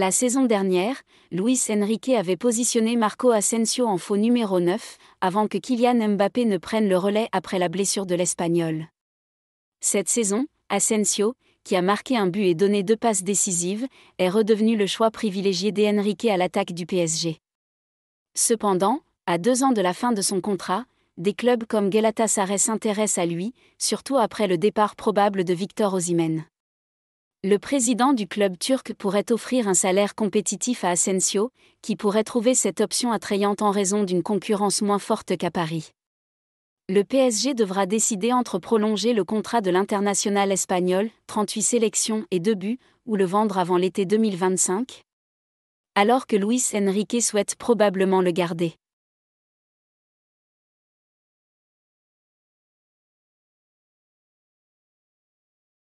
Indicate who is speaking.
Speaker 1: La saison dernière, Luis Enrique avait positionné Marco Asensio en faux numéro 9, avant que Kylian Mbappé ne prenne le relais après la blessure de l'Espagnol. Cette saison, Asensio, qui a marqué un but et donné deux passes décisives, est redevenu le choix privilégié d'Enrique à l'attaque du PSG. Cependant, à deux ans de la fin de son contrat, des clubs comme Galatasaray s'intéressent à lui, surtout après le départ probable de Victor Osimhen. Le président du club turc pourrait offrir un salaire compétitif à Asensio, qui pourrait trouver cette option attrayante en raison d'une concurrence moins forte qu'à Paris. Le PSG devra décider entre prolonger le contrat de l'international espagnol, 38 sélections et 2 buts, ou le vendre avant l'été 2025, alors que Luis
Speaker 2: Enrique souhaite probablement le garder.